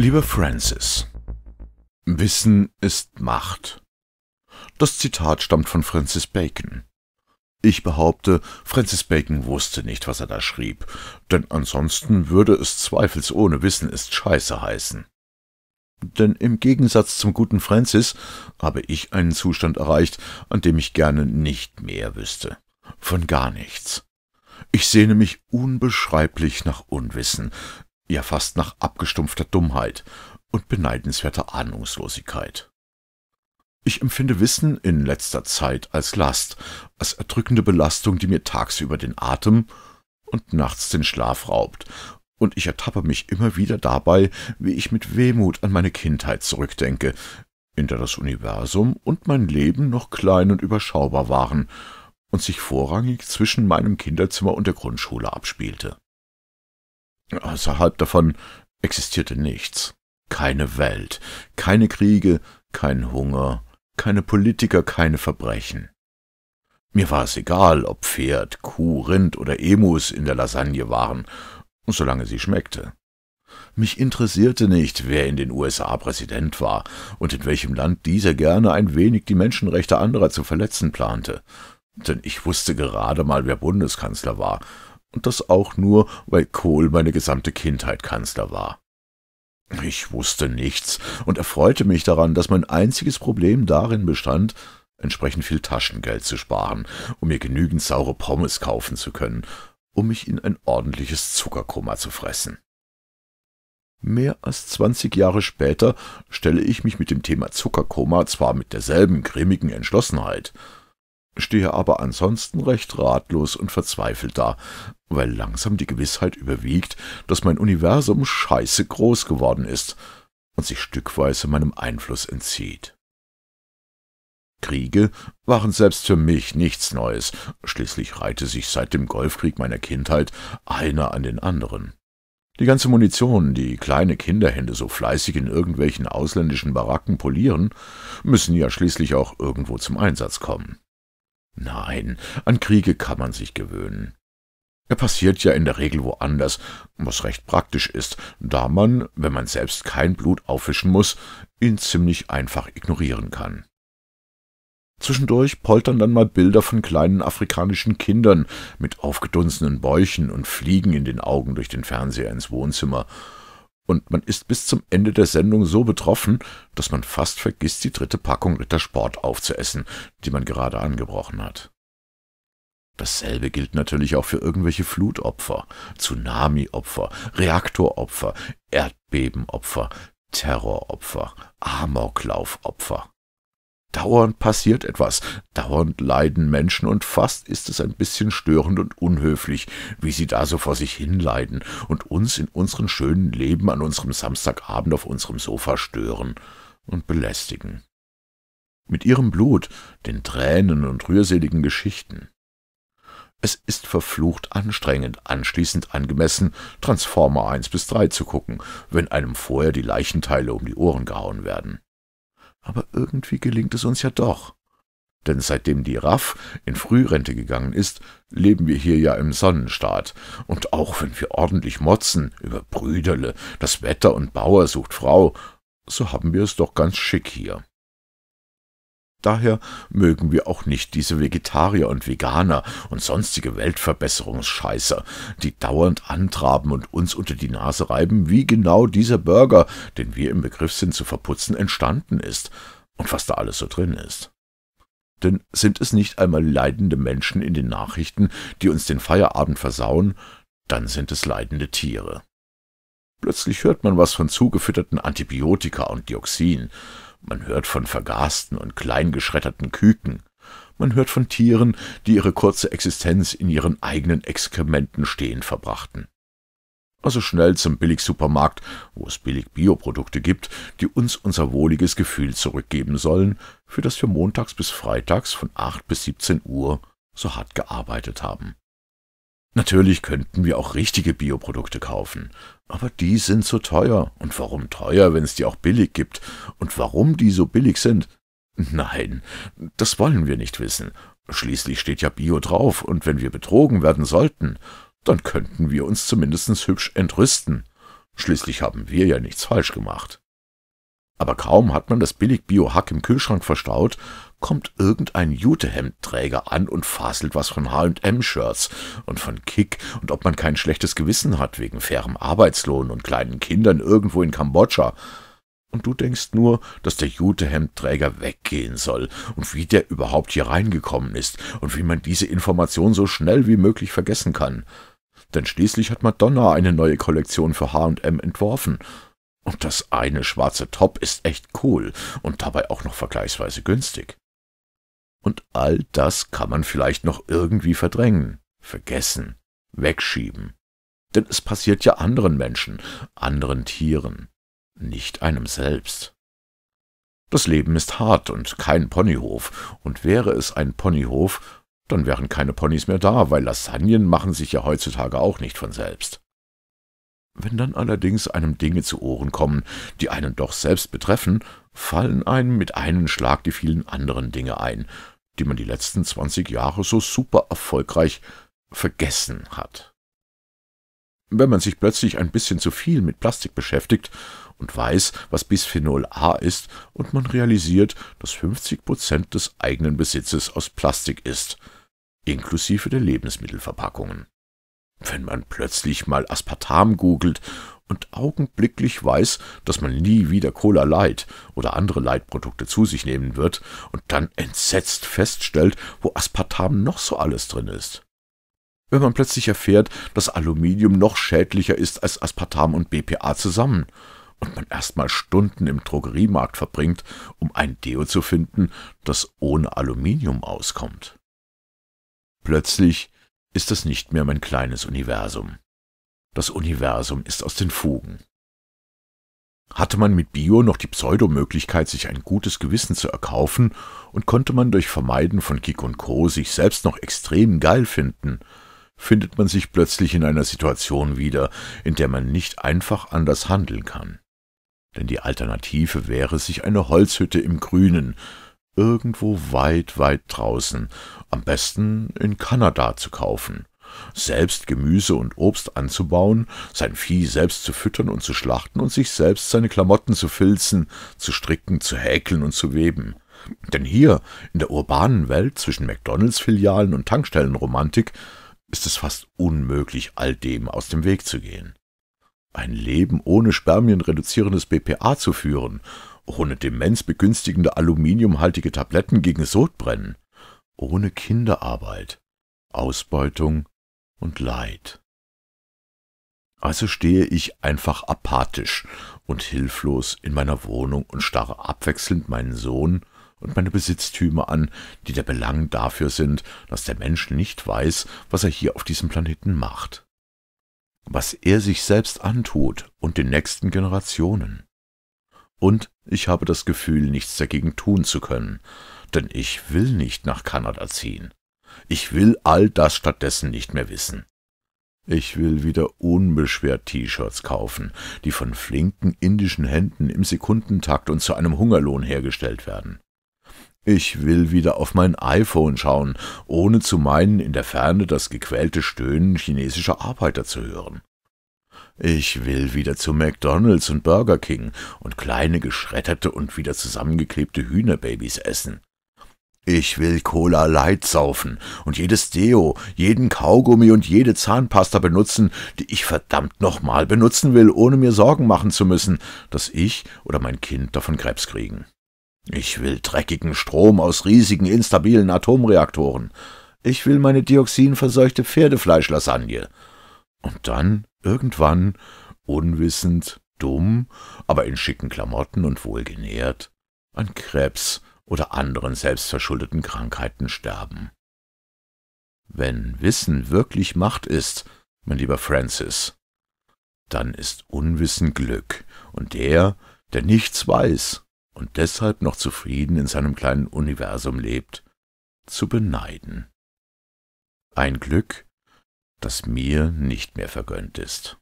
Lieber Francis, Wissen ist Macht. Das Zitat stammt von Francis Bacon. Ich behaupte, Francis Bacon wusste nicht, was er da schrieb, denn ansonsten würde es zweifelsohne Wissen ist Scheiße heißen. Denn im Gegensatz zum guten Francis habe ich einen Zustand erreicht, an dem ich gerne nicht mehr wüsste. Von gar nichts. Ich sehne mich unbeschreiblich nach Unwissen ja fast nach abgestumpfter Dummheit und beneidenswerter Ahnungslosigkeit. Ich empfinde Wissen in letzter Zeit als Last, als erdrückende Belastung, die mir tagsüber den Atem und nachts den Schlaf raubt, und ich ertappe mich immer wieder dabei, wie ich mit Wehmut an meine Kindheit zurückdenke, in der das Universum und mein Leben noch klein und überschaubar waren und sich vorrangig zwischen meinem Kinderzimmer und der Grundschule abspielte. Außerhalb davon existierte nichts. Keine Welt, keine Kriege, kein Hunger, keine Politiker, keine Verbrechen. Mir war es egal, ob Pferd, Kuh, Rind oder Emus in der Lasagne waren, solange sie schmeckte. Mich interessierte nicht, wer in den USA Präsident war und in welchem Land dieser gerne ein wenig die Menschenrechte anderer zu verletzen plante, denn ich wusste gerade mal, wer Bundeskanzler war und das auch nur, weil Kohl meine gesamte Kindheit Kanzler war. Ich wusste nichts und erfreute mich daran, dass mein einziges Problem darin bestand, entsprechend viel Taschengeld zu sparen, um mir genügend saure Pommes kaufen zu können, um mich in ein ordentliches Zuckerkoma zu fressen. Mehr als zwanzig Jahre später stelle ich mich mit dem Thema Zuckerkoma zwar mit derselben grimmigen Entschlossenheit, stehe aber ansonsten recht ratlos und verzweifelt da, weil langsam die Gewissheit überwiegt, dass mein Universum scheiße groß geworden ist und sich stückweise meinem Einfluss entzieht. Kriege waren selbst für mich nichts Neues, schließlich reihte sich seit dem Golfkrieg meiner Kindheit einer an den anderen. Die ganze Munition, die kleine Kinderhände so fleißig in irgendwelchen ausländischen Baracken polieren, müssen ja schließlich auch irgendwo zum Einsatz kommen. Nein, an Kriege kann man sich gewöhnen. Er passiert ja in der Regel woanders, was recht praktisch ist, da man, wenn man selbst kein Blut auffischen muss, ihn ziemlich einfach ignorieren kann. Zwischendurch poltern dann mal Bilder von kleinen afrikanischen Kindern mit aufgedunsenen Bäuchen und Fliegen in den Augen durch den Fernseher ins Wohnzimmer. Und man ist bis zum Ende der Sendung so betroffen, dass man fast vergisst, die dritte Packung Rittersport aufzuessen, die man gerade angebrochen hat. Dasselbe gilt natürlich auch für irgendwelche Flutopfer, Tsunami-Opfer, Reaktoropfer, Erdbebenopfer, Terroropfer, Amoklaufopfer. Dauernd passiert etwas, dauernd leiden Menschen und fast ist es ein bisschen störend und unhöflich, wie sie da so vor sich hin leiden und uns in unserem schönen Leben an unserem Samstagabend auf unserem Sofa stören und belästigen. Mit ihrem Blut, den Tränen und rührseligen Geschichten, es ist verflucht anstrengend, anschließend angemessen Transformer 1 bis 3 zu gucken, wenn einem vorher die Leichenteile um die Ohren gehauen werden. Aber irgendwie gelingt es uns ja doch. Denn seitdem die RAF in Frührente gegangen ist, leben wir hier ja im Sonnenstaat. Und auch wenn wir ordentlich motzen über Brüderle, das Wetter und Bauer sucht Frau, so haben wir es doch ganz schick hier. Daher mögen wir auch nicht diese Vegetarier und Veganer und sonstige Weltverbesserungsscheißer, die dauernd antraben und uns unter die Nase reiben, wie genau dieser Burger, den wir im Begriff sind zu verputzen, entstanden ist und was da alles so drin ist. Denn sind es nicht einmal leidende Menschen in den Nachrichten, die uns den Feierabend versauen, dann sind es leidende Tiere. Plötzlich hört man was von zugefütterten Antibiotika und Dioxin, man hört von vergasten und kleingeschredderten Küken. Man hört von Tieren, die ihre kurze Existenz in ihren eigenen Exkrementen stehen verbrachten. Also schnell zum Billigsupermarkt, wo es billig Bioprodukte gibt, die uns unser wohliges Gefühl zurückgeben sollen, für das wir montags bis freitags von 8 bis 17 Uhr so hart gearbeitet haben. Natürlich könnten wir auch richtige Bioprodukte kaufen, aber die sind so teuer. Und warum teuer, wenn es die auch billig gibt? Und warum die so billig sind? Nein, das wollen wir nicht wissen. Schließlich steht ja Bio drauf, und wenn wir betrogen werden sollten, dann könnten wir uns zumindest hübsch entrüsten. Schließlich haben wir ja nichts falsch gemacht. Aber kaum hat man das billig Bio-Hack im Kühlschrank verstaut, kommt irgendein Jutehemdträger an und faselt was von H&M-Shirts und von Kick und ob man kein schlechtes Gewissen hat wegen fairem Arbeitslohn und kleinen Kindern irgendwo in Kambodscha. Und du denkst nur, dass der Jutehemdträger weggehen soll und wie der überhaupt hier reingekommen ist und wie man diese Information so schnell wie möglich vergessen kann. Denn schließlich hat Madonna eine neue Kollektion für H&M entworfen. Und das eine schwarze Top ist echt cool und dabei auch noch vergleichsweise günstig. Und all das kann man vielleicht noch irgendwie verdrängen, vergessen, wegschieben. Denn es passiert ja anderen Menschen, anderen Tieren, nicht einem selbst. Das Leben ist hart und kein Ponyhof, und wäre es ein Ponyhof, dann wären keine Ponys mehr da, weil Lasagnen machen sich ja heutzutage auch nicht von selbst. Wenn dann allerdings einem Dinge zu Ohren kommen, die einen doch selbst betreffen, fallen einem mit einem Schlag die vielen anderen Dinge ein, die man die letzten zwanzig Jahre so super erfolgreich vergessen hat. Wenn man sich plötzlich ein bisschen zu viel mit Plastik beschäftigt und weiß, was Bisphenol A ist, und man realisiert, dass 50 Prozent des eigenen Besitzes aus Plastik ist, inklusive der Lebensmittelverpackungen. Wenn man plötzlich mal Aspartam googelt und augenblicklich weiß, dass man nie wieder Cola Light oder andere Leitprodukte zu sich nehmen wird und dann entsetzt feststellt, wo Aspartam noch so alles drin ist. Wenn man plötzlich erfährt, dass Aluminium noch schädlicher ist als Aspartam und BPA zusammen und man erstmal Stunden im Drogeriemarkt verbringt, um ein Deo zu finden, das ohne Aluminium auskommt. Plötzlich ist das nicht mehr mein kleines Universum. Das Universum ist aus den Fugen. Hatte man mit Bio noch die Pseudo-Möglichkeit, sich ein gutes Gewissen zu erkaufen, und konnte man durch Vermeiden von Kik und Co. sich selbst noch extrem geil finden, findet man sich plötzlich in einer Situation wieder, in der man nicht einfach anders handeln kann. Denn die Alternative wäre, sich eine Holzhütte im Grünen, irgendwo weit, weit draußen, am besten in Kanada zu kaufen. Selbst Gemüse und Obst anzubauen, sein Vieh selbst zu füttern und zu schlachten und sich selbst seine Klamotten zu filzen, zu stricken, zu häkeln und zu weben. Denn hier, in der urbanen Welt zwischen McDonalds-Filialen und Tankstellenromantik, ist es fast unmöglich, all dem aus dem Weg zu gehen. Ein Leben ohne spermienreduzierendes BPA zu führen ohne Demenz begünstigende aluminiumhaltige Tabletten gegen Sodbrennen, ohne Kinderarbeit, Ausbeutung und Leid. Also stehe ich einfach apathisch und hilflos in meiner Wohnung und starre abwechselnd meinen Sohn und meine Besitztümer an, die der Belang dafür sind, dass der Mensch nicht weiß, was er hier auf diesem Planeten macht. Was er sich selbst antut und den nächsten Generationen. Und ich habe das Gefühl, nichts dagegen tun zu können, denn ich will nicht nach Kanada ziehen. Ich will all das stattdessen nicht mehr wissen. Ich will wieder unbeschwert T-Shirts kaufen, die von flinken indischen Händen im Sekundentakt und zu einem Hungerlohn hergestellt werden. Ich will wieder auf mein iPhone schauen, ohne zu meinen, in der Ferne das gequälte Stöhnen chinesischer Arbeiter zu hören. Ich will wieder zu McDonalds und Burger King und kleine geschredderte und wieder zusammengeklebte Hühnerbabys essen. Ich will Cola Light saufen und jedes Deo, jeden Kaugummi und jede Zahnpasta benutzen, die ich verdammt nochmal benutzen will, ohne mir Sorgen machen zu müssen, dass ich oder mein Kind davon Krebs kriegen. Ich will dreckigen Strom aus riesigen, instabilen Atomreaktoren. Ich will meine dioxinverseuchte Pferdefleischlasagne. Und dann Irgendwann, unwissend, dumm, aber in schicken Klamotten und wohlgenährt, an Krebs oder anderen selbstverschuldeten Krankheiten sterben. Wenn Wissen wirklich Macht ist, mein lieber Francis, dann ist Unwissen Glück, und der, der nichts weiß und deshalb noch zufrieden in seinem kleinen Universum lebt, zu beneiden. Ein Glück, das mir nicht mehr vergönnt ist.